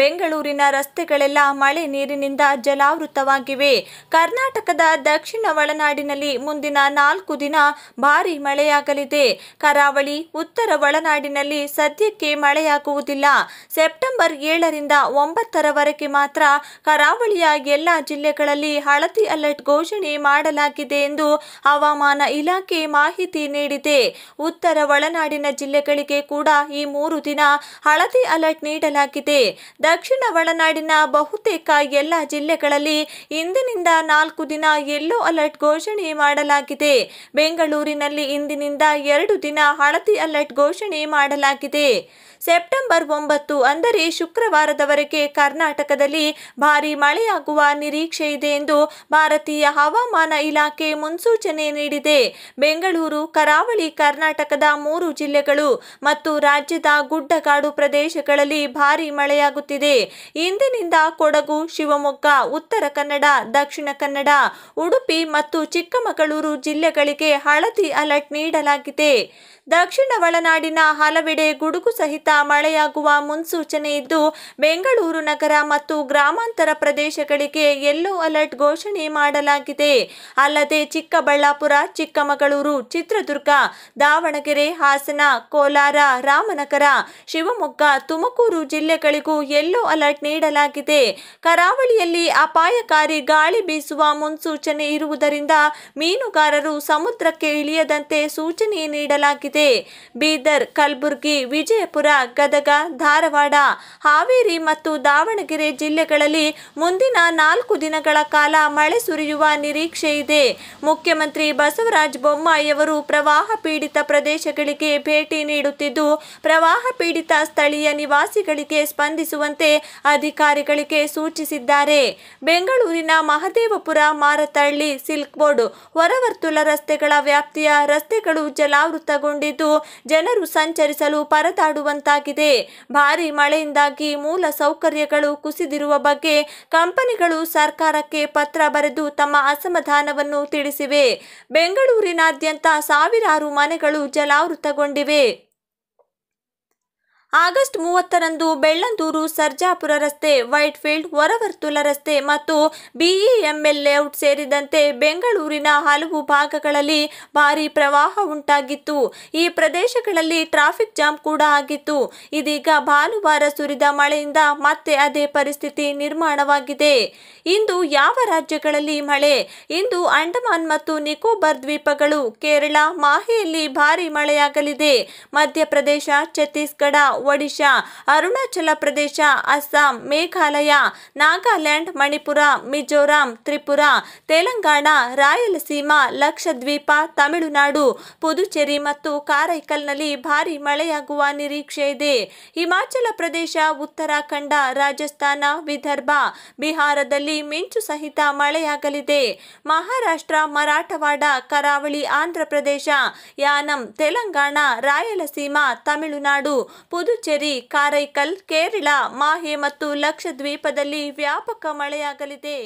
ಬೆಂಗಳೂರಿನ ರಸ್ತೆಗಳೆಲ್ಲ ಮಳೆ ನೀರಿನಿಂದ ಜಲಾವೃತವಾಗಿವೆ ಕರ್ನಾಟಕದ ದಕ್ಷಿಣ ಒಳನಾಡಿನಲ್ಲಿ ಮುಂದಿನ ನಾಲ್ಕು ದಿನ ಭಾರಿ ಮಳೆಯಾಗಲಿದೆ ಕರಾವಳಿ ಉತ್ತರ ಒಳನಾಡಿನಲ್ಲಿ ಸದ್ಯಕ್ಕೆ ಮಳೆಯಾಗುವುದಿಲ್ಲ ಸೆಪ್ಟೆಂಬರ್ ಏಳರಿಂದ ಒಂಬತ್ತರವರೆಗೆ ಮಾತ್ರ ಕರಾವಳಿಯ ಎಲ್ಲ ಜಿಲ್ಲೆಗಳಲ್ಲಿ ಹಳದಿ ಅಲರ್ಟ್ ಘೋಷಣೆ ಮಾಡಲಾಗಿದೆ ಎಂದು ಹವಾಮಾನ ಇಲಾಖೆ ಮಾಹಿತಿ ನೀಡಿದೆ ಉತ್ತರ ಒಳನಾಡಿನ ಜಿಲ್ಲೆಗಳಿಗೆ ಕೂಡ ಈ ಮೂರು ದಿನ ಹಳದಿ ಅಲರ್ಟ್ ನೀಡಲಾಗಿದೆ ದಕ್ಷಿಣ ಒಳನಾಡಿನ ಬಹುತೇಕ ಎಲ್ಲ ಜಿಲ್ಲೆಗಳಲ್ಲಿ ಇಂದಿನಿಂದ ನಾಲ್ಕು ದಿನ ಯೆಲ್ಲೋ ಅಲರ್ಟ್ ಘೋಷಣೆ ಮಾಡಲಾಗಿದೆ ಬೆಂಗಳೂರಿನಲ್ಲಿ ಇಂದಿನಿಂದ ಎರಡು ದಿನ ಹಳದಿ ಅಲರ್ಟ್ ಘೋಷಣೆ ಮಾಡಲಾಗಿದೆ ಸೆಪ್ಟೆಂಬರ್ ಒಂಬತ್ತು ಅಂದರೆ ಶುಕ್ರವಾರದವರೆಗೆ ಕರ್ನಾಟಕದಲ್ಲಿ ಭಾರಿ ಮಳೆಯಾಗುವ ನಿರೀಕ್ಷೆ ಇದೆ ಎಂದು ಭಾರತೀಯ ಹವಾಮಾನ ಇಲಾಖೆ ಮುನ್ಸೂಚನೆ ನೀಡಿದೆ ಬೆಂಗಳೂರು ಕರಾವಳಿ ಕರ್ನಾಟಕದ ಮೂರು ಜಿಲ್ಲೆಗಳು ಮತ್ತು ರಾಜ್ಯದ ಗುಡ್ಡಗಾಡು ಪ್ರದೇಶಗಳಲ್ಲಿ ಭಾರಿ ಮಳೆಯಾಗುತ್ತಿದೆ ಇಂದಿನಿಂದ ಕೊಡಗು ಶಿವಮೊಗ್ಗ ಉತ್ತರ ಕನ್ನಡ ದಕ್ಷಿಣ ಕನ್ನಡ ಉಡುಪಿ ಮತ್ತು ಚಿಕ್ಕಮಗಳೂರು ಜಿಲ್ಲೆಗಳಿಗೆ ಹಳದಿ ಅಲರ್ಟ್ ನೀಡಲಾಗಿದೆ ದಕ್ಷಿಣ ಒಳನಾಡಿನ ಹಲವೆಡೆ ಗುಡುಗು ಸಹಿತ ಮಳೆಯಾಗುವ ಮುನ್ಸೂಚನೆ ಇದ್ದು ಬೆಂಗಳೂರು ನಗರ ಮತ್ತು ಗ್ರಾಮಾಂತರ ಪ್ರದೇಶಗಳಿಗೆ ಯೆಲ್ಲೋ ಅಲರ್ಟ್ ಘೋಷಣೆ ಮಾಡಲಾಗಿದೆ ಅಲ್ಲದೆ ಚಿಕ್ಕಬಳ್ಳಾಪುರ ಚಿಕ್ಕಮಗಳೂರು ಚಿತ್ರದುರ್ಗ ದಾವಣಗೆರೆ ಹಾಸನ ಕೋಲಾರ ರಾಮನಗರ ಶಿವಮೊಗ್ಗ ತುಮಕೂರು ಜಿಲ್ಲೆಗಳಿಗೂ ಯೆಲ್ಲೋ ಅಲರ್ಟ್ ನೀಡಲಾಗಿದೆ ಕರಾವಳಿಯಲ್ಲಿ ಅಪಾಯಕಾರಿ ಗಾಳಿ ಬೀಸುವ ಮುನ್ಸೂಚನೆ ಇರುವುದರಿಂದ ಮೀನುಗಾರರು ಸಮುದ್ರಕ್ಕೆ ಇಳಿಯದಂತೆ ಸೂಚನೆ ನೀಡಲಾಗಿದೆ ಬೀದರ್ ಕಲಬುರಗಿ ವಿಜಯಪುರ ಗದಗ ಧಾರವಾಡ ಹಾವೇರಿ ಮತ್ತು ದಾವಣಗೆರೆ ಜಿಲ್ಲೆಗಳಲ್ಲಿ ಮುಂದಿನ ನಾಲ್ಕು ದಿನಗಳ ಕಾಲ ಮಳೆ ಸುರಿಯುವ ನಿರೀಕ್ಷೆ ಇದೆ ಮುಖ್ಯಮಂತ್ರಿ ಬಸವರಾಜ ಬೊಮ್ಮಾಯಿಯವರು ಪ್ರವಾಹ ಪೀಡಿತ ಪ್ರದೇಶಗಳಿಗೆ ಭೇಟಿ ನೀಡುತ್ತಿದ್ದು ಪ್ರವಾಹ ಪೀಡಿತ ಸ್ಥಳೀಯ ನಿವಾಸಿಗಳಿಗೆ ಸ್ಪಂದಿಸುವ ಮಾಡುವಂತೆ ಅಧಿಕಾರಿಗಳಿಗೆ ಸೂಚಿಸಿದ್ದಾರೆ ಬೆಂಗಳೂರಿನ ಮಹದೇವಪುರ ಮಾರತಹಳ್ಳಿ ಸಿಲ್ಕ್ ಬೋರ್ಡ್ ಹೊರವರ್ತುಲ ರಸ್ತೆಗಳ ವ್ಯಾಪ್ತಿಯ ರಸ್ತೆಗಳು ಜಲಾವೃತಗೊಂಡಿದ್ದು ಜನರು ಸಂಚರಿಸಲು ಪರದಾಡುವಂತಾಗಿದೆ ಭಾರಿ ಮಳೆಯಿಂದಾಗಿ ಮೂಲ ಸೌಕರ್ಯಗಳು ಕುಸಿದಿರುವ ಬಗ್ಗೆ ಕಂಪನಿಗಳು ಸರ್ಕಾರಕ್ಕೆ ಪತ್ರ ಬರೆದು ತಮ್ಮ ಅಸಮಾಧಾನವನ್ನು ತಿಳಿಸಿವೆ ಬೆಂಗಳೂರಿನಾದ್ಯಂತ ಸಾವಿರಾರು ಮನೆಗಳು ಜಲಾವೃತಗೊಂಡಿವೆ ಆಗಸ್ಟ್ ಮೂವತ್ತರಂದು ಬೆಳ್ಳಂದೂರು ಸರ್ಜಾಪುರ ರಸ್ತೆ ವೈಟ್ಫೀಲ್ಡ್ ಹೊರವರ್ತುಲ ರಸ್ತೆ ಮತ್ತು ಬಿಇಎಂಎಲ್ ಲೇಔಟ್ ಸೇರಿದಂತೆ ಬೆಂಗಳೂರಿನ ಹಲವು ಭಾಗಗಳಲ್ಲಿ ಭಾರೀ ಪ್ರವಾಹ ಉಂಟಾಗಿತ್ತು ಈ ಪ್ರದೇಶಗಳಲ್ಲಿ ಟ್ರಾಫಿಕ್ ಜಾಮ್ ಕೂಡ ಆಗಿತ್ತು ಇದೀಗ ಭಾನುವಾರ ಸುರಿದ ಮಳೆಯಿಂದ ಮತ್ತೆ ಅದೇ ಪರಿಸ್ಥಿತಿ ನಿರ್ಮಾಣವಾಗಿದೆ ಇಂದು ಯಾವ ರಾಜ್ಯಗಳಲ್ಲಿ ಮಳೆ ಇಂದು ಅಂಡಮಾನ್ ಮತ್ತು ನಿಕೋಬಾರ್ ದ್ವೀಪಗಳು ಕೇರಳ ಮಾಹೆಯಲ್ಲಿ ಭಾರೀ ಮಳೆಯಾಗಲಿದೆ ಮಧ್ಯಪ್ರದೇಶ ಛತ್ತೀಸ್ಗಢ ಒಡಿಶಾ ಅರುಣಾಚಲ ಪ್ರದೇಶ ಅಸ್ಸಾಂ ಮೇಘಾಲಯ ನಾಗಾಲ್ಯಾಂಡ್ ಮಣಿಪುರ ಮಿಜೋರಾಂ ತ್ರಿಪುರ ತೆಲಂಗಾಣ ರಾಯಲಸೀಮಾ ಲಕ್ಷದ್ವೀಪ ತಮಿಳುನಾಡು ಪುದುಚೇರಿ ಮತ್ತು ಕಾರೈಕಲ್ನಲ್ಲಿ ಭಾರಿ ಮಳೆಯಾಗುವ ನಿರೀಕ್ಷೆ ಇದೆ ಹಿಮಾಚಲ ಪ್ರದೇಶ ಉತ್ತರಾಖಂಡ ರಾಜಸ್ಥಾನ ವಿದರ್ಭ ಬಿಹಾರದಲ್ಲಿ ಮಿಂಚು ಸಹಿತ ಮಳೆಯಾಗಲಿದೆ ಮಹಾರಾಷ್ಟ್ರ ಮರಾಠವಾಡ ಕರಾವಳಿ ಆಂಧ್ರಪ್ರದೇಶ ಯಾನಂ ತೆಲಂಗಾಣ ರಾಯಲಸೀಮಾ ತಮಿಳುನಾಡು ಪುದುಚೇರಿ ಕಾರೈಕಲ್ ಕೇರಳ ಮಾಹೆ ಮತ್ತು ಲಕ್ಷದ್ವೀಪದಲ್ಲಿ ವ್ಯಾಪಕ ಮಳೆಯಾಗಲಿದೆ